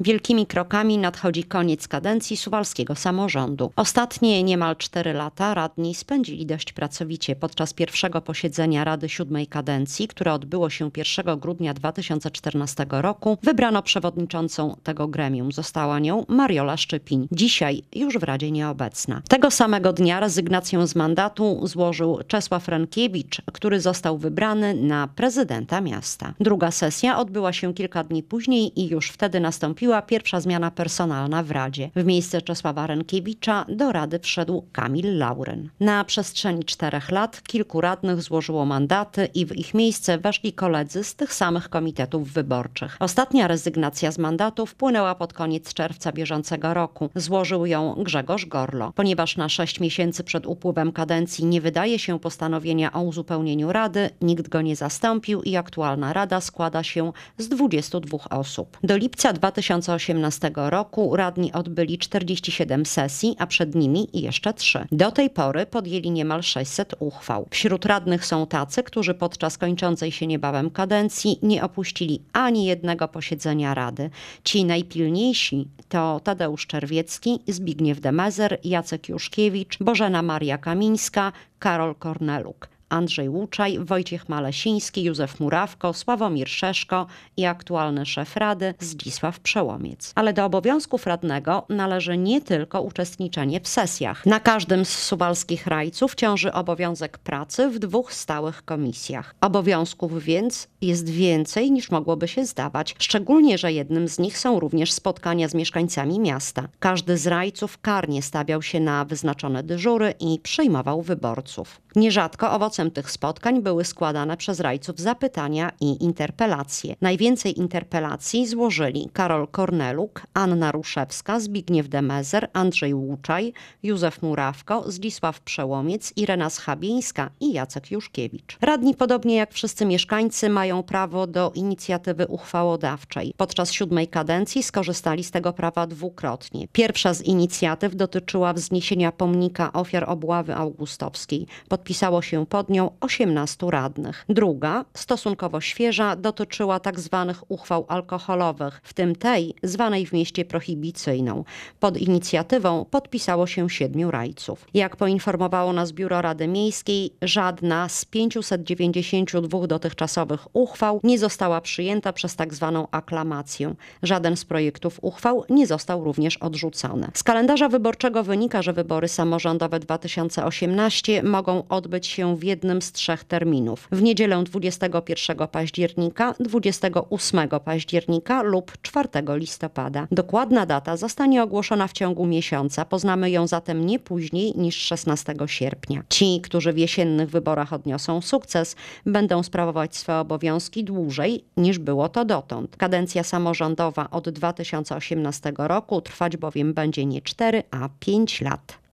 Wielkimi krokami nadchodzi koniec kadencji suwalskiego samorządu. Ostatnie niemal cztery lata radni spędzili dość pracowicie. Podczas pierwszego posiedzenia Rady Siódmej Kadencji, które odbyło się 1 grudnia 2014 roku, wybrano przewodniczącą tego gremium. Została nią Mariola Szczypiń, dzisiaj już w Radzie nieobecna. Tego samego dnia rezygnację z mandatu złożył Czesław Rankiewicz, który został wybrany na prezydenta miasta. Druga sesja odbyła się kilka dni później i już wtedy nastąpił nastąpiła pierwsza zmiana personalna w Radzie. W miejsce Czesława Renkiewicza do Rady wszedł Kamil Lauryn. Na przestrzeni czterech lat kilku radnych złożyło mandaty i w ich miejsce weszli koledzy z tych samych komitetów wyborczych. Ostatnia rezygnacja z mandatu wpłynęła pod koniec czerwca bieżącego roku. Złożył ją Grzegorz Gorlo. Ponieważ na sześć miesięcy przed upływem kadencji nie wydaje się postanowienia o uzupełnieniu Rady, nikt go nie zastąpił i aktualna Rada składa się z 22 osób. Do lipca 2000 2018 roku radni odbyli 47 sesji, a przed nimi jeszcze 3. Do tej pory podjęli niemal 600 uchwał. Wśród radnych są tacy, którzy podczas kończącej się niebawem kadencji nie opuścili ani jednego posiedzenia Rady. Ci najpilniejsi to Tadeusz Czerwiecki, Zbigniew Demezer, Jacek Juszkiewicz, Bożena Maria Kamińska, Karol Korneluk. Andrzej Łuczaj, Wojciech Malesiński, Józef Murawko, Sławomir Szeszko i aktualny szef Rady Zdzisław Przełomiec. Ale do obowiązków radnego należy nie tylko uczestniczenie w sesjach. Na każdym z subalskich rajców ciąży obowiązek pracy w dwóch stałych komisjach. Obowiązków więc jest więcej niż mogłoby się zdawać, szczególnie, że jednym z nich są również spotkania z mieszkańcami miasta. Każdy z rajców karnie stawiał się na wyznaczone dyżury i przyjmował wyborców. Nierzadko owoc. Owocem tych spotkań były składane przez rajców zapytania i interpelacje. Najwięcej interpelacji złożyli Karol Korneluk, Anna Ruszewska, Zbigniew Demezer, Andrzej Łuczaj, Józef Murawko, Zdzisław Przełomiec, Irena Schabińska i Jacek Juszkiewicz. Radni, podobnie jak wszyscy mieszkańcy, mają prawo do inicjatywy uchwałodawczej. Podczas siódmej kadencji skorzystali z tego prawa dwukrotnie. Pierwsza z inicjatyw dotyczyła wzniesienia pomnika ofiar obławy augustowskiej. Podpisało się pod przewodnią 18 radnych. Druga, stosunkowo świeża, dotyczyła tzw. Tak uchwał alkoholowych, w tym tej zwanej w mieście prohibicyjną. Pod inicjatywą podpisało się siedmiu rajców. Jak poinformowało nas Biuro Rady Miejskiej, żadna z 592 dotychczasowych uchwał nie została przyjęta przez tzw. Tak aklamację. Żaden z projektów uchwał nie został również odrzucony. Z kalendarza wyborczego wynika, że wybory samorządowe 2018 mogą odbyć się w jednym jednym z trzech terminów w niedzielę 21 października, 28 października lub 4 listopada. Dokładna data zostanie ogłoszona w ciągu miesiąca, poznamy ją zatem nie później niż 16 sierpnia. Ci, którzy w jesiennych wyborach odniosą sukces, będą sprawować swoje obowiązki dłużej niż było to dotąd. Kadencja samorządowa od 2018 roku trwać bowiem będzie nie 4, a 5 lat.